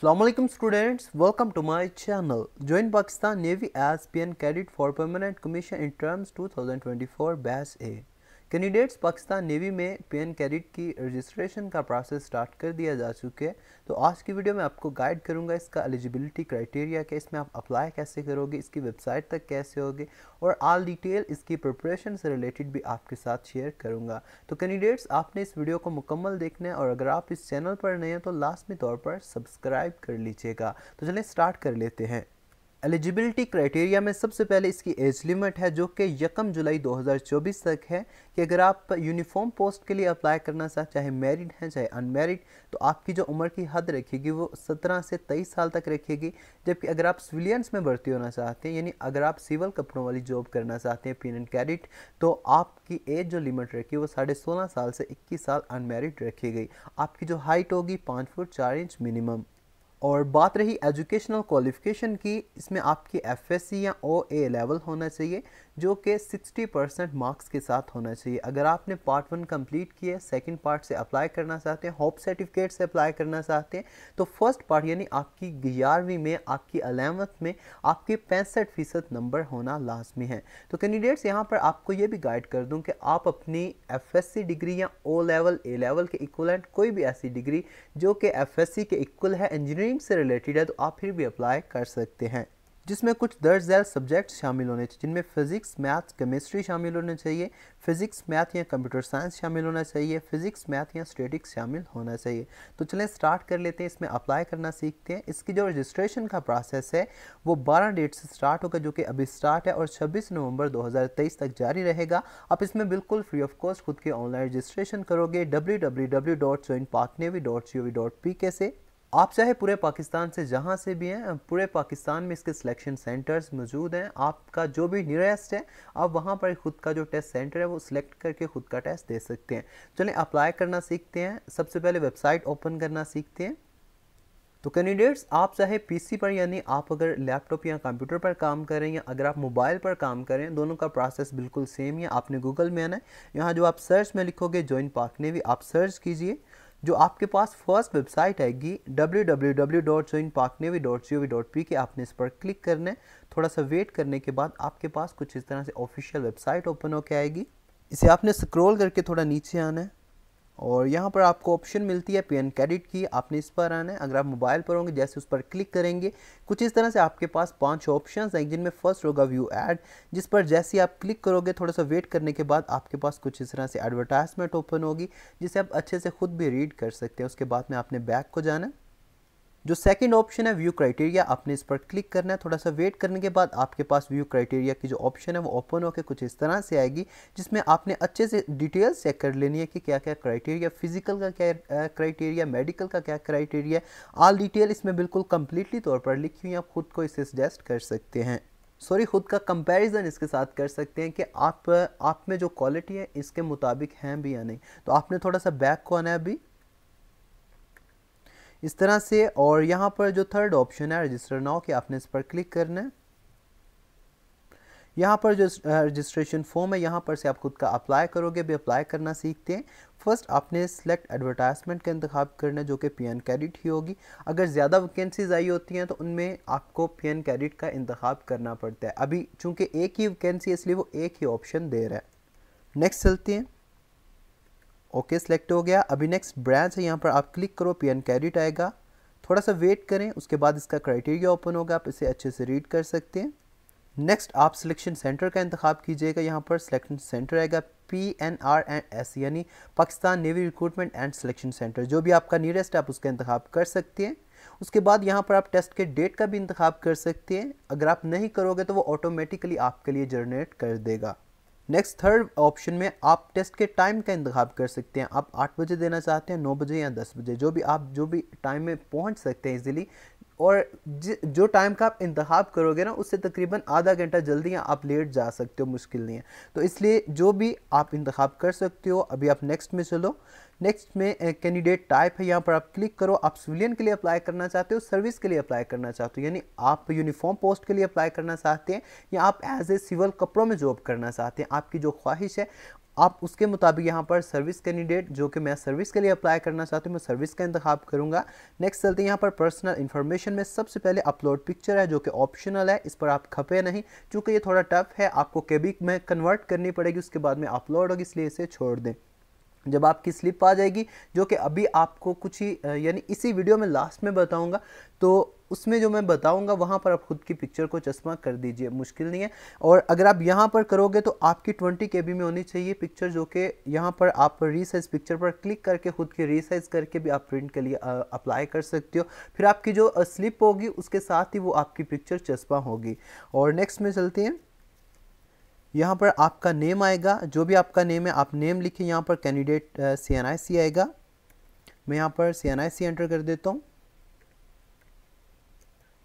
Assalamualaikum students, welcome to my channel. Join Pakistan Navy as PN Cadet for Permanent Commission in Terms 2024 Batch A. Candidates Pakistan navy में P N cadet की registration का process start कर दिया जा चुके हैं तो आज की वीडियो में आपको गाइड करूंगा इसका एलिजिबिलिटी क्राइटेरिया क्या इसमें आप अप्लाई कैसे करोगे इसकी वेबसाइट तक कैसे होगे और आल डिटेल इसकी प्रिपरेशन से रिलेटेड भी आपके साथ शेयर करूंगा तो कैंडिडेट्स आपने इस वीडियो को मुकम्मल देखना है और अगर आप इस चैनल पर नए हैं तो लाजमी तौर पर सब्सक्राइब कर लीजिएगा तो चलें स्टार्ट कर लेते हैं एलिजिबिलिटी क्राइटेरिया में सबसे पहले इसकी एज लिमिट है जो कि यकम जुलाई 2024 तक है कि अगर आप यूनिफॉर्म पोस्ट के लिए अप्लाई करना चाहें चाहे मैरिड हैं चाहे अनमेरिड तो आपकी जो उम्र की हद रखेगी वो 17 से 23 साल तक रखेगी जबकि अगर आप सिविलियंस में भर्ती होना चाहते हैं यानी अगर आप सिविल कपड़ों वाली जॉब करना चाहते हैं पिन एंड कैडिट तो आपकी एज जो लिमिट रखी वो साढ़े सोलह साल से इक्कीस साल अनमेरिड रखी गई आपकी जो हाइट होगी पाँच फुट चार इंच मिनिमम और बात रही एजुकेशनल क्वालिफ़िकेशन की इसमें आपकी एफ या ओ ए लेवल होना चाहिए जो कि 60 परसेंट मार्क्स के साथ होना चाहिए अगर आपने पार्ट वन कंप्लीट किया सेकंड पार्ट से अप्लाई करना चाहते हैं होप सर्टिफिकेट से अप्लाई करना चाहते हैं तो फर्स्ट पार्ट यानी आपकी ग्यारहवीं में आपकी अलेवंथ में आपके पैंसठ फ़ीसद नंबर होना लाजमी है तो कैंडिडेट्स यहाँ पर आपको ये भी गाइड कर दूँ कि आप अपनी एफ डिग्री या ओ लेवल ए लेवल के इक्वलेंट कोई भी ऐसी डिग्री जो कि एफ के इक्वल है इंजीनियरिंग इंजीनियरिंग से रिलेटेड है तो आप फिर भी अप्लाई कर सकते हैं जिसमें कुछ दर्ज ज़ैल सब्जेक्ट्स शामिल होने चाहिए जिनमें फ़िज़िक्स मैथ केमिस्ट्री शामिल होने चाहिए फ़िज़िक्स मैथ या कंप्यूटर साइंस शामिल होना चाहिए फ़िज़िक्स मैथ या स्टेटिक्स शामिल होना चाहिए तो चलें स्टार्ट कर लेते हैं इसमें अप्लाई करना सीखते हैं इसकी जो रजिस्ट्रेशन का प्रोसेस है वो बारह डेट से स्टार्ट होगा जो कि अभी स्टार्ट है और छब्बीस नवंबर दो तक जारी रहेगा आप इसमें बिल्कुल फ्री ऑफ कॉस्ट खुद के ऑनलाइन रजिस्ट्रेशन करोगे डब्ल्यू से आप चाहे पूरे पाकिस्तान से जहाँ से भी हैं पूरे पाकिस्तान में इसके सिलेक्शन सेंटर्स मौजूद हैं आपका जो भी नियरेस्ट है आप वहाँ पर खुद का जो टेस्ट सेंटर है वो सिलेक्ट करके खुद का टेस्ट दे सकते हैं चलें अप्लाई करना सीखते हैं सबसे पहले वेबसाइट ओपन करना सीखते हैं तो कैंडिडेट्स आप चाहे पीसी पर यानी आप अगर लैपटॉप या कंप्यूटर पर काम करें या अगर आप मोबाइल पर काम करें दोनों का प्रोसेस बिल्कुल सेम है आपने गूगल में आना है यहाँ जो आप सर्च में लिखोगे जॉइन पार्क ने भी आप सर्च कीजिए जो आपके पास फर्स्ट वेबसाइट आएगी W W W dot join pak navy dot G O V dot P K आपने इस पर क्लिक करना है थोड़ा सा वेट करने के बाद आपके पास कुछ इस तरह से ऑफिशियल वेबसाइट ओपन होकर आएगी इसे आपने स्क्रॉल करके थोड़ा नीचे आना है और यहाँ पर आपको ऑप्शन मिलती है पेन क्रेडिट की आपने इस पर आना है अगर आप मोबाइल पर होंगे जैसे उस पर क्लिक करेंगे कुछ इस तरह से आपके पास पांच ऑप्शन हैं जिनमें फर्स्ट होगा व्यू एड जिस पर जैसे आप क्लिक करोगे थोड़ा सा वेट करने के बाद आपके पास कुछ इस तरह से एडवर्टाइजमेंट ओपन होगी जिसे आप अच्छे से खुद भी रीड कर सकते हैं उसके बाद में आपने बैक को जाना जो सेकंड ऑप्शन है व्यू क्राइटेरिया आपने इस पर क्लिक करना है थोड़ा सा वेट करने के बाद आपके पास व्यू क्राइटेरिया की जो ऑप्शन है वो ओपन होकर कुछ इस तरह से आएगी जिसमें आपने अच्छे से डिटेल्स चेक कर लेनी है कि क्या क्या क्राइटेरिया फिजिकल का क्या क्राइटेरिया मेडिकल का क्या क्राइटेरिया आल डिटेल इसमें बिल्कुल कंप्लीटली तौर पर लिखी हुई आप खुद को इसे सजेस्ट कर सकते हैं सॉरी खुद का कंपैरिजन इसके साथ कर सकते हैं कि आप आप में जो क्वालिटी है इसके मुताबिक हैं भी या नहीं तो आपने थोड़ा सा बैक को आना है अभी इस तरह से और यहाँ पर जो थर्ड ऑप्शन है रजिस्टर नाउ के आपने इस पर क्लिक करना है यहाँ पर जो रजिस्ट्रेशन फॉर्म है यहाँ पर से आप खुद का अप्लाई करोगे भी अप्लाई करना सीखते हैं फर्स्ट आपने सेलेक्ट एडवर्टाइजमेंट का इंतखब करना जो कि पी एन कैडिट ही होगी अगर ज़्यादा वैकेंसीज आई होती हैं तो उनमें आपको पी एन कैडिट का इंतखब करना पड़ता है अभी चूँकि एक ही वैकेंसी इसलिए वो एक ही ऑप्शन दे रहा है नेक्स्ट चलते हैं ओके सेलेक्ट हो गया अभी नेक्स्ट ब्रांच है यहाँ पर आप क्लिक करो पी एन कैरिट आएगा थोड़ा सा वेट करें उसके बाद इसका क्राइटेरिया ओपन होगा आप इसे अच्छे से रीड कर सकते हैं नेक्स्ट आप सिलेक्शन सेंटर का इंतखब कीजिएगा यहाँ पर सिलेक्शन सेंटर आएगा P N R and S यानी Pakistan navy recruitment and selection centre जो भी आपका नियरेस्ट आप उसका इंतख्या कर सकते हैं उसके बाद यहाँ पर आप टेस्ट के डेट का भी इंतखब कर सकते हैं अगर आप नहीं करोगे तो वो ऑटोमेटिकली आपके लिए जनरेट कर देगा नेक्स्ट थर्ड ऑप्शन में आप टेस्ट के टाइम का इंतखब कर सकते हैं आप आठ बजे देना चाहते हैं नौ बजे या दस बजे जो भी आप जो भी टाइम में पहुंच सकते हैं इजीली और जो टाइम का आप इंतखब करोगे ना उससे तकरीबन आधा घंटा जल्दी या आप लेट जा सकते हो मुश्किल नहीं है तो इसलिए जो भी आप इंतखब कर सकते हो अभी आप नेक्स्ट में चलो नेक्स्ट में कैंडिडेट eh, टाइप है यहाँ पर आप क्लिक करो आप सिविलियन के लिए अप्लाई करना चाहते हो सर्विस के लिए अप्लाई करना चाहते हो यानी आप यूनिफॉर्म पोस्ट के लिए अप्लाई करना चाहते हैं या आप एज ए सिविल कपड़ों में जॉब करना चाहते हैं आपकी जो ख्वाहिश है आप उसके मुताबिक यहाँ पर सर्विस कैंडिडेट जो कि मैं सर्विस के लिए अप्लाई करना चाहती हूँ मैं सर्विस का इंतखब करूँगा नेक्स्ट चलते हैं यहाँ पर पर्सनल इन्फॉर्मेशन में सबसे पहले अपलोड पिक्चर है जो कि ऑप्शनल है इस पर आप खपे नहीं चूँकि ये थोड़ा टफ है आपको केबिक में कन्वर्ट करनी पड़ेगी उसके बाद में अपलोड होगी इसलिए इसे छोड़ दें जब आपकी स्लिप आ जाएगी जो कि अभी आपको कुछ ही यानी इसी वीडियो में लास्ट में बताऊंगा तो उसमें जो मैं बताऊंगा वहाँ पर आप खुद की पिक्चर को चश्मा कर दीजिए मुश्किल नहीं है और अगर आप यहाँ पर करोगे तो आपकी ट्वेंटी के में होनी चाहिए पिक्चर जो कि यहाँ पर आप रीसाइज पिक्चर पर क्लिक करके खुद की रीसाइज करके भी आप प्रिंट के लिए अप्लाई कर सकते हो फिर आपकी जो स्लिप होगी उसके साथ ही वो आपकी पिक्चर चश्मा होगी और नेक्स्ट में चलती हैं यहाँ पर आपका नेम आएगा जो भी आपका नेम है आप नेम लिखें यहाँ पर कैंडिडेट सी एन आई सी आएगा मैं यहाँ पर सी एन आई सी एंटर कर देता हूँ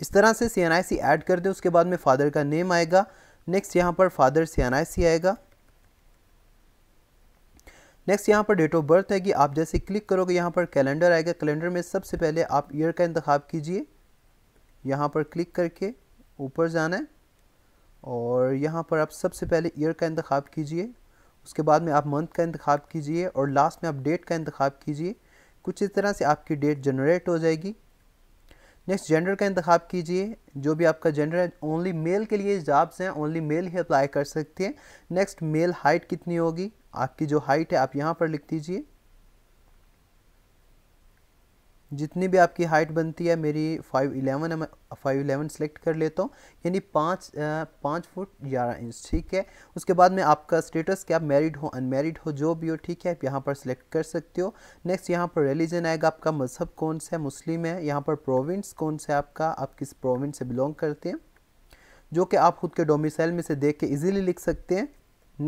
इस तरह से सी एन आई सी ऐड कर दें उसके बाद में फादर का नेम आएगा नेक्स्ट यहाँ पर फादर सी एन आई सी आएगा नेक्स्ट यहाँ पर डेट ऑफ बर्थ है कि आप जैसे क्लिक करोगे यहाँ पर कैलेंडर आएगा कैलेंडर में सबसे पहले आप ईयर का इंतखब कीजिए यहाँ पर क्लिक करके ऊपर जाना है और यहाँ पर आप सबसे पहले ईयर का इंतखा कीजिए उसके बाद में आप मंथ का इंतखब कीजिए और लास्ट में आप डेट का इंतखब कीजिए कुछ इस तरह से आपकी डेट जनरेट हो जाएगी नेक्स्ट जेंडर का इंतखब कीजिए जो भी आपका जेंडर है ओनली मेल के लिए जॉब्स हैं ओनली मेल ही अप्लाई कर सकते हैं नेक्स्ट मेल हाइट कितनी होगी आपकी जो हाइट है आप यहाँ पर लिख दीजिए जितनी भी आपकी हाइट बनती है मेरी five eleven five eleven select कर लेता हूँ यानी पाँच पाँच फुट ग्यारह इंच ठीक है उसके बाद में आपका स्टेटस क्या आप मैरिड हो अनमेरिड हो जो भी हो ठीक है आप यहाँ पर सिलेक्ट कर सकते हो नेक्स्ट यहाँ पर रिलीजन आएगा आपका मजहब कौन सा है मुस्लिम है यहाँ पर प्रोविंस कौन सा है आपका आप किस प्रोविंस से बिलोंग करते हैं जो कि आप खुद के डोमिसाइल में से देख के ईजिली लिख सकते हैं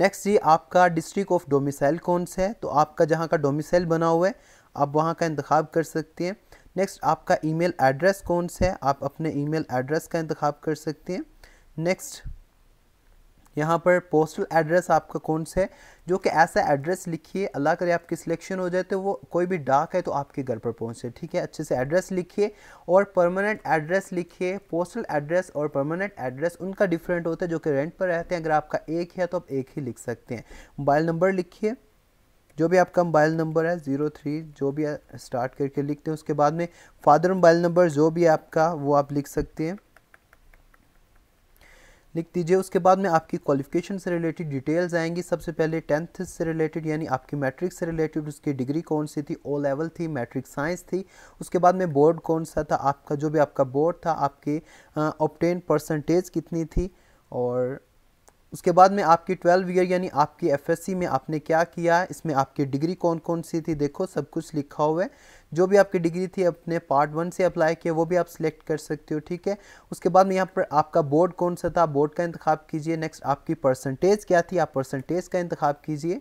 नेक्स्ट जी आपका डिस्ट्रिक्ट ऑफ डोमिसाइल कौन सा है तो आपका जहाँ का डोमिसाइल बना हुआ है आप वहाँ का इंतखब कर सकती हैं नेक्स्ट आपका ईमेल एड्रेस कौन सा है आप अपने ईमेल एड्रेस का इंतखब कर सकती हैं नेक्स्ट यहाँ पर पोस्टल एड्रेस आपका कौन सा है जो कि ऐसा एड्रेस लिखिए अल्लाह करे आपकी सिलेक्शन हो जाए तो वो कोई भी डाक है तो आपके घर पर पहुँचे ठीक है अच्छे से एड्रेस लिखिए और परमानेंट एड्रेस लिखिए पोस्टल एड्रेस और परमानेंट एड्रेस उनका डिफरेंट होता है जो कि रेंट पर रहते हैं अगर आपका एक है तो आप एक ही लिख सकते हैं मोबाइल नंबर लिखिए जो भी आपका मोबाइल नंबर है ज़ीरो थ्री जो भी स्टार्ट करके लिखते हैं उसके बाद में फादर मोबाइल नंबर जो भी आपका वो आप लिख सकते हैं लिख दीजिए उसके बाद में आपकी क्वालिफिकेशन से रिलेटेड डिटेल्स आएंगी सबसे पहले टेंथ से रिलेटेड यानी आपकी मैट्रिक से रिलेटेड उसकी डिग्री कौन सी थी ओ लेवल थी मैट्रिक साइंस थी उसके बाद में बोर्ड कौन सा था आपका जो भी आपका बोर्ड था आपके ऑप्टेन परसेंटेज कितनी थी और उसके बाद में आपकी ट्वेल्व ईयर यानी आपकी एफएससी में आपने क्या किया इसमें आपकी डिग्री कौन कौन सी थी देखो सब कुछ लिखा हुआ है जो भी आपकी डिग्री थी अपने पार्ट वन से अप्लाई किया वो भी आप सिलेक्ट कर सकते हो ठीक है उसके बाद में यहाँ पर आपका बोर्ड कौन सा था बोर्ड का इंतखब कीजिए नेक्स्ट आपकी परसेंटेज क्या थी आप परसेंटेज का इंतखब कीजिए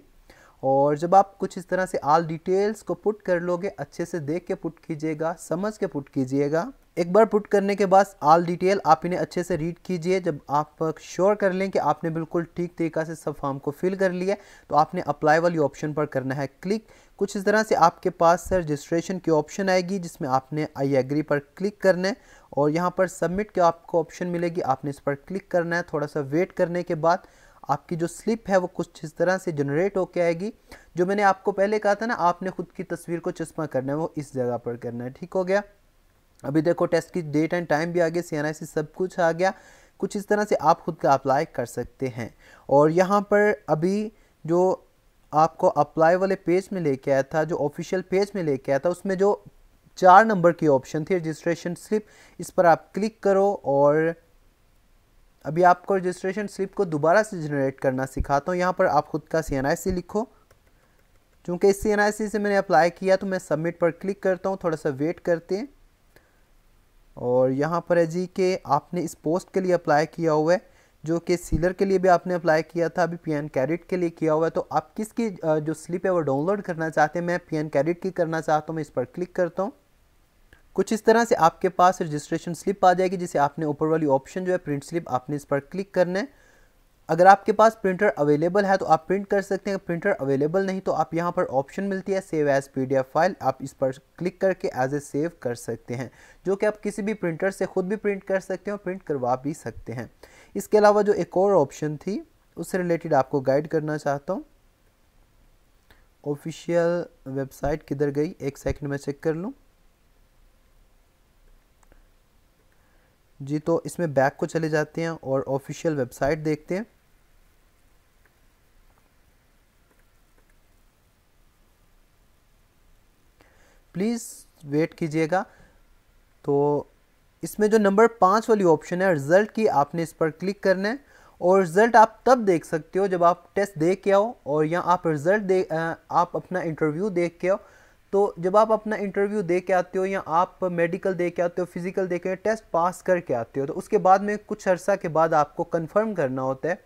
और जब आप कुछ इस तरह से आल डिटेल्स को पुट कर लोगे अच्छे से देख के पुट कीजिएगा समझ के पुट कीजिएगा एक बार पुट करने के बाद आल डिटेल आप इन्हें अच्छे से रीड कीजिए जब आप श्योर कर लें कि आपने बिल्कुल ठीक तरीका से सब फॉर्म को फिल कर लिया तो आपने अप्लाई वाली ऑप्शन पर करना है क्लिक कुछ इस तरह से आपके पास सर रजिस्ट्रेशन की ऑप्शन आएगी जिसमें आपने आई एग्री पर क्लिक करना है और यहाँ पर सबमिट के आपको ऑप्शन मिलेगी आपने इस पर क्लिक करना है थोड़ा सा वेट करने के बाद आपकी जो स्लिप है वो कुछ इस तरह से जनरेट होके आएगी जो मैंने आपको पहले कहा था ना आपने खुद की तस्वीर को चश्मा करना है वो इस जगह पर करना है ठीक हो गया अभी देखो टेस्ट की डेट एंड टाइम भी आ गया सी सब कुछ आ गया कुछ इस तरह से आप खुद का अप्लाई कर सकते हैं और यहाँ पर अभी जो आपको अप्लाई वाले पेज में लेके आया था जो ऑफिशियल पेज में लेके आया था उसमें जो चार नंबर की ऑप्शन थी रजिस्ट्रेशन स्लिप इस पर आप क्लिक करो और अभी आपको रजिस्ट्रेशन स्लिप को दोबारा से जनरेट करना सिखाता हूँ यहाँ पर आप खुद का सी लिखो चूँकि इस सी से मैंने अप्लाई किया तो मैं सबमिट पर क्लिक करता हूँ थोड़ा सा वेट करते हैं और यहाँ पर है जी कि आपने इस पोस्ट के लिए अप्लाई किया हुआ है जो कि सीलर के लिए भी आपने अप्लाई किया था अभी पी एन कैडिट के लिए किया हुआ है तो आप किसकी जो स्लिप है वो डाउनलोड करना चाहते हैं मैं पी एन कैडिट की करना चाहता हूँ मैं इस पर क्लिक करता हूँ कुछ इस तरह से आपके पास रजिस्ट्रेशन स्लिप आ जाएगी जिसे आपने ऊपर वाली ऑप्शन जो है प्रिंट स्लिप आपने इस पर क्लिक करना है अगर आपके पास प्रिंटर अवेलेबल है तो आप प्रिंट कर सकते हैं प्रिंटर अवेलेबल नहीं तो आप यहाँ पर ऑप्शन मिलती है सेव एज पीडीएफ फाइल आप इस पर क्लिक करके एज ए सेव कर सकते हैं जो कि आप किसी भी प्रिंटर से खुद भी प्रिंट कर सकते हैं प्रिंट करवा भी सकते हैं इसके अलावा जो एक और ऑप्शन थी उससे रिलेटेड आपको गाइड करना चाहता हूँ ऑफिशियल वेबसाइट किधर गई एक सेकंड में चेक कर लूँ जी तो इसमें बैक को चले जाते हैं और ऑफिशियल वेबसाइट देखते हैं प्लीज़ वेट कीजिएगा तो इसमें जो नंबर पाँच वाली ऑप्शन है रिज़ल्ट की आपने इस पर क्लिक करना है और रिज़ल्ट आप तब देख सकते हो जब आप टेस्ट दे के आओ और या आप रिज़ल्ट दे आप अपना इंटरव्यू देख के आओ तो जब आप अपना इंटरव्यू दे के आते हो या आप मेडिकल दे के आते हो फिज़िकल दे के टेस्ट पास करके आते हो तो उसके बाद में कुछ अर्सा के बाद आपको कन्फर्म करना होता है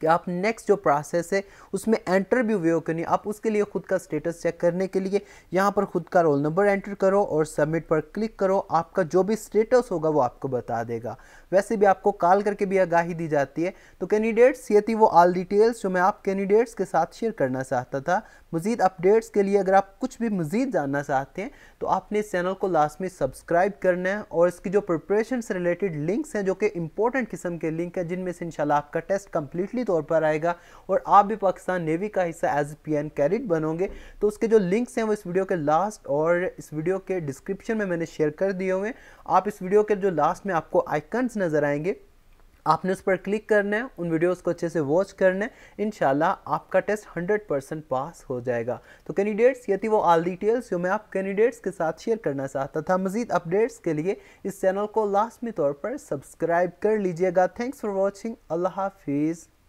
कि आप नेक्स्ट जो प्रोसेस है उसमें एंटर भी वे करनी आप उसके लिए खुद का स्टेटस चेक करने के लिए यहाँ पर खुद का रोल नंबर एंटर करो और सबमिट पर क्लिक करो आपका जो भी स्टेटस होगा वो आपको बता देगा वैसे भी आपको कॉल करके भी आगाही दी जाती है तो कैंडिडेट्स ये थी वो ऑल डिटेल्स जो मैं आप कैंडिडेट्स के साथ शेयर करना चाहता था मज़ीद अपडेट्स के लिए अगर आप कुछ भी मज़ीद जानना चाहते हैं तो आपने इस चैनल को लास्ट में सब्सक्राइब करना है और इसकी जो प्रिपरेशन से रिलेटेड लिंक्स हैं जो कि इंपॉर्टेंट किस्म के लिंक हैं जिनमें से इंशाल्लाह आपका टेस्ट कम्प्लीटली तौर पर आएगा और आप भी पाकिस्तान नेवी का हिस्सा एज पी एन कैडिट बनोगे तो उसके जो लिंक्स हैं वो इस वीडियो के लास्ट और इस वीडियो के डिस्क्रिप्शन में मैंने शेयर कर दिए हुए आप इस वीडियो के जो लास्ट में आपको आइकन्स नज़र आएंगे आपने उस पर क्लिक करना है उन वीडियोस को अच्छे से वॉच करना है इन आपका टेस्ट 100 परसेंट पास हो जाएगा तो कैंडिडेट्स ये थी वो ऑल डिटेल्स जो मैं आप कैंडिडेट्स के साथ शेयर करना चाहता था मजीद अपडेट्स के लिए इस चैनल को लाजमी तौर पर सब्सक्राइब कर लीजिएगा थैंक्स फॉर वॉचिंग अल्लाह हाफिज़